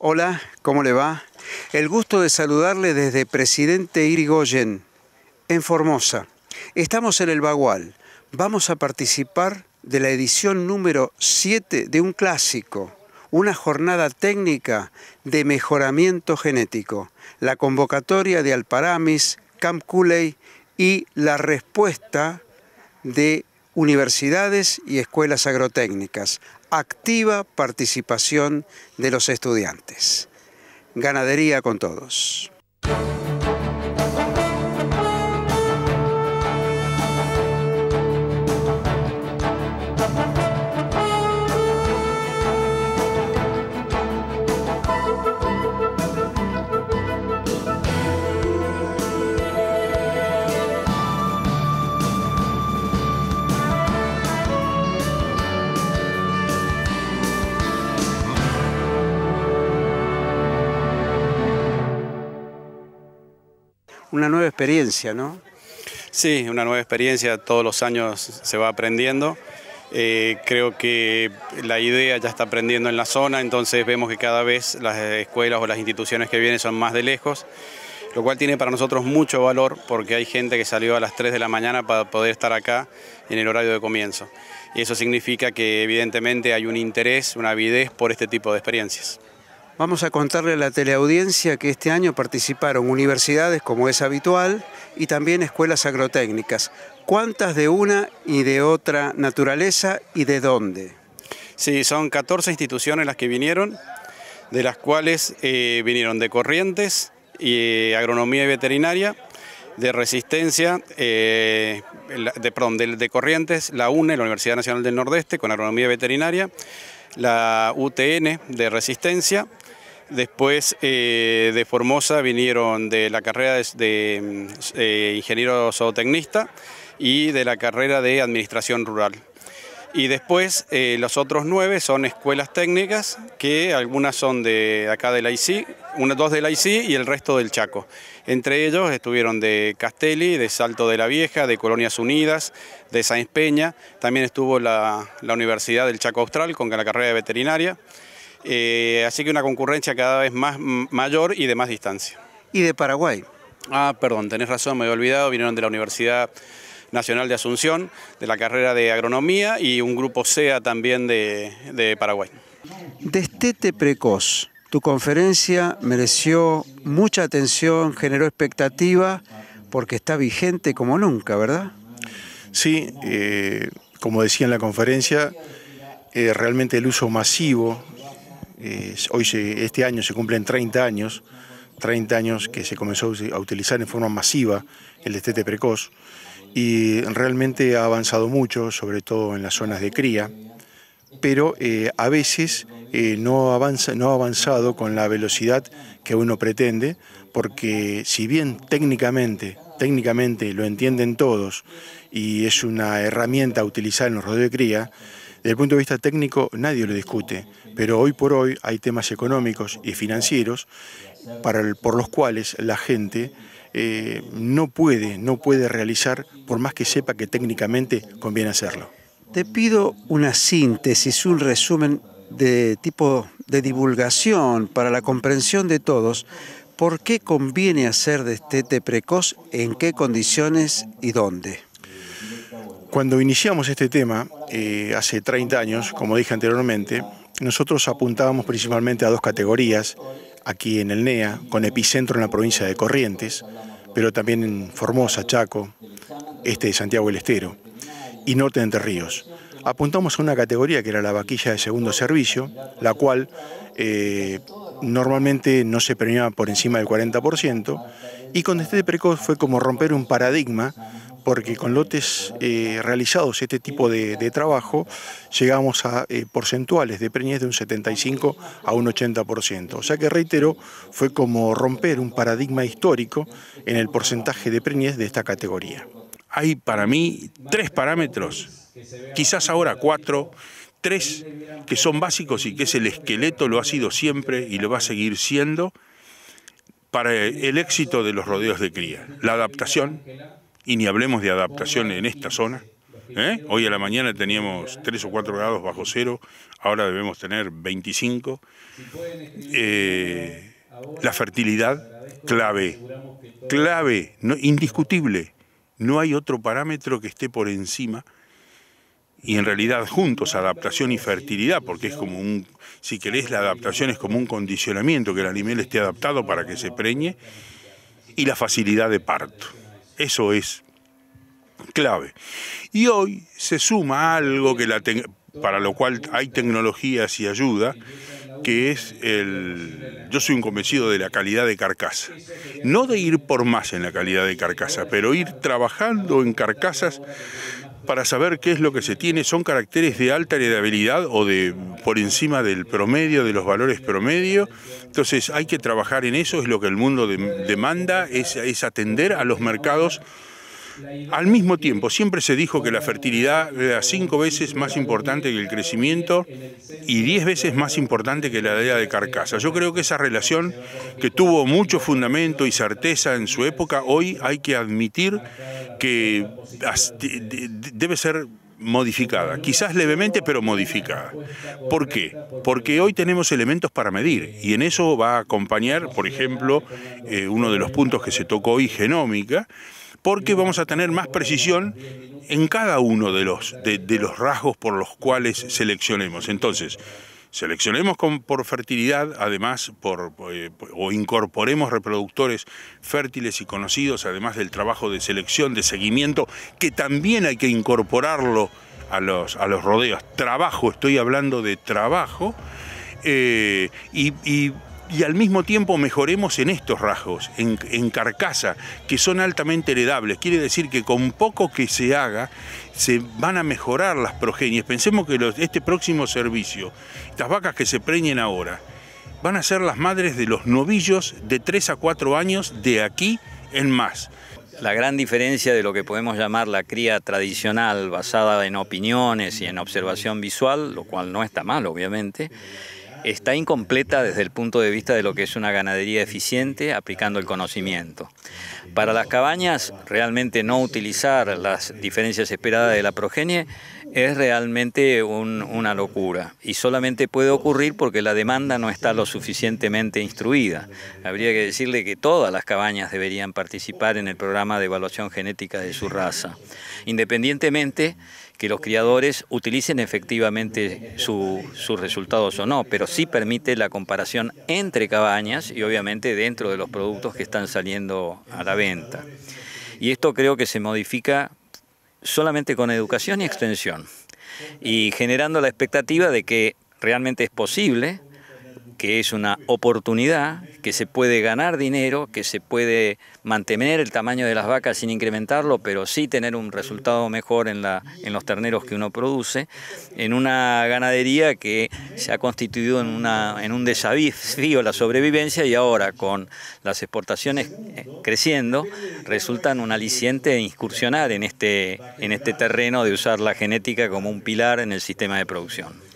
Hola, ¿cómo le va? El gusto de saludarle desde Presidente Irigoyen, en Formosa. Estamos en el Bagual. Vamos a participar de la edición número 7 de un clásico, una jornada técnica de mejoramiento genético, la convocatoria de Alparamis, Camp y la respuesta de universidades y escuelas agrotécnicas activa participación de los estudiantes. Ganadería con todos. una nueva experiencia, ¿no? Sí, una nueva experiencia, todos los años se va aprendiendo. Eh, creo que la idea ya está aprendiendo en la zona, entonces vemos que cada vez las escuelas o las instituciones que vienen son más de lejos, lo cual tiene para nosotros mucho valor porque hay gente que salió a las 3 de la mañana para poder estar acá en el horario de comienzo. Y eso significa que evidentemente hay un interés, una avidez por este tipo de experiencias. Vamos a contarle a la teleaudiencia que este año participaron universidades, como es habitual, y también escuelas agrotécnicas. ¿Cuántas de una y de otra naturaleza y de dónde? Sí, son 14 instituciones las que vinieron, de las cuales eh, vinieron de Corrientes, y, eh, Agronomía y Veterinaria, de Resistencia, eh, de, perdón, de, de Corrientes, la UNE, la Universidad Nacional del Nordeste, con Agronomía y Veterinaria, la UTN de Resistencia, Después eh, de Formosa vinieron de la carrera de, mm, eh, ingeniero zootecnista y de la carrera de administración rural. Y después eh, los otros nueve son escuelas técnicas, que algunas son de acá del la ICI, dos de la y el resto del Chaco. Entre ellos estuvieron de Castelli, de Salto de la Vieja, de Colonias Unidas, de San Peña, también estuvo la Universidad del Chaco Austral con la carrera de veterinaria. Eh, así que una concurrencia cada vez más mayor y de más distancia. ¿Y de Paraguay? Ah, perdón, tenés razón, me había olvidado, vinieron de la Universidad Nacional de Asunción, de la carrera de agronomía y un grupo SEA también de, Paraguay. Destete precoz. Tu conferencia mereció mucha atención, generó expectativa, porque está vigente como nunca, ¿verdad? Sí, eh, como decía en la conferencia, eh, realmente el uso masivo hoy este año se cumplen 30 años, 30 años que se comenzó a utilizar en forma masiva el destete precoz y realmente ha avanzado mucho, sobre todo en las zonas de cría, pero eh, a veces eh, no, avanza, no ha avanzado con la velocidad que uno pretende, porque si bien técnicamente, técnicamente lo entienden todos y es una herramienta a utilizar en los rodeos de cría, desde el punto de vista técnico nadie lo discute, pero hoy por hoy hay temas económicos y financieros por los cuales la gente eh, no puede, no puede realizar, por más que sepa que técnicamente conviene hacerlo. Te pido una síntesis, un resumen de tipo de divulgación para la comprensión de todos. ¿Por qué conviene hacer destete precoz? ¿En qué condiciones y dónde? Cuando iniciamos este tema, eh, hace 30 años, como dije anteriormente, nosotros apuntábamos principalmente a dos categorías, aquí en el NEA, con epicentro en la provincia de Corrientes, pero también en Formosa, Chaco, este de Santiago del Estero, y norte de Entre Ríos. Apuntamos a una categoría que era la vaquilla de segundo servicio, la cual eh, normalmente no se premiaba por encima del 40%, y con este precoz fue como romper un paradigma porque con lotes eh, realizados este tipo de, trabajo llegamos a eh, porcentuales de preñez de un 75 a un 80%. O sea que reitero, fue como romper un paradigma histórico en el porcentaje de preñez de esta categoría. Hay para mí tres parámetros, quizás ahora cuatro, tres que son básicos y que es el esqueleto, lo ha sido siempre y lo va a seguir siendo para el éxito de los rodeos de cría. La adaptación, y ni hablemos de adaptación en esta zona. ¿eh? Hoy a la mañana teníamos 3 o 4 grados bajo cero, ahora debemos tener 25. Eh, la fertilidad, clave, clave, no, indiscutible. No hay otro parámetro que esté por encima y en realidad juntos adaptación y fertilidad, porque es como un, si querés, la adaptación es como un condicionamiento, que el animal esté adaptado para que se preñe, y la facilidad de parto. Eso es clave. Y hoy se suma algo que la para lo cual hay tecnologías y ayuda, que es el... Yo soy un convencido de la calidad de carcasa. No de ir por más en la calidad de carcasa, pero ir trabajando en carcasas para saber qué es lo que se tiene son caracteres de alta heredabilidad o de por encima del promedio, de los valores promedio. Entonces hay que trabajar en eso, es lo que el mundo demanda, es atender a los mercados al mismo tiempo, siempre se dijo que la fertilidad era cinco veces más importante que el crecimiento y diez veces más importante que la edad de carcasa. Yo creo que esa relación, que tuvo mucho fundamento y certeza en su época, hoy hay que admitir que debe ser modificada, quizás levemente, pero modificada. ¿Por qué? Porque hoy tenemos elementos para medir y en eso va a acompañar, por ejemplo, eh, uno de los puntos que se tocó hoy, genómica, porque vamos a tener más precisión en cada uno de los, de, los rasgos por los cuales seleccionemos. Entonces, seleccionemos por fertilidad, además, por, eh, o incorporemos reproductores fértiles y conocidos, además del trabajo de selección, de seguimiento, que también hay que incorporarlo a los, a los rodeos. Trabajo, estoy hablando de trabajo. Eh, y, y y al mismo tiempo mejoremos en estos rasgos, en, carcasa, que son altamente heredables. Quiere decir que con poco que se haga, se van a mejorar las progenies. Pensemos que este próximo servicio, las vacas que se preñen ahora, van a ser las madres de los novillos de 3 a 4 años de aquí en más. La gran diferencia de lo que podemos llamar la cría tradicional basada en opiniones y en observación visual, lo cual no está mal obviamente, está incompleta desde el punto de vista de lo que es una ganadería eficiente aplicando el conocimiento. Para las cabañas, realmente no utilizar las diferencias esperadas de la progenie es realmente una locura y solamente puede ocurrir porque la demanda no está lo suficientemente instruida. Habría que decirle que todas las cabañas deberían participar en el programa de evaluación genética de su raza, independientemente que los criadores utilicen efectivamente sus resultados o no, pero sí permite la comparación entre cabañas y obviamente dentro de los productos que están saliendo a la venta. Y esto creo que se modifica solamente con educación y extensión y generando la expectativa de que realmente es posible que es una oportunidad, que se puede ganar dinero, que se puede mantener el tamaño de las vacas sin incrementarlo, pero sí tener un resultado mejor en, los terneros que uno produce, en una ganadería que se ha constituido en, un desafío la sobrevivencia y ahora con las exportaciones eh, creciendo resultan un aliciente incursionar este, en este terreno de usar la genética como un pilar en el sistema de producción.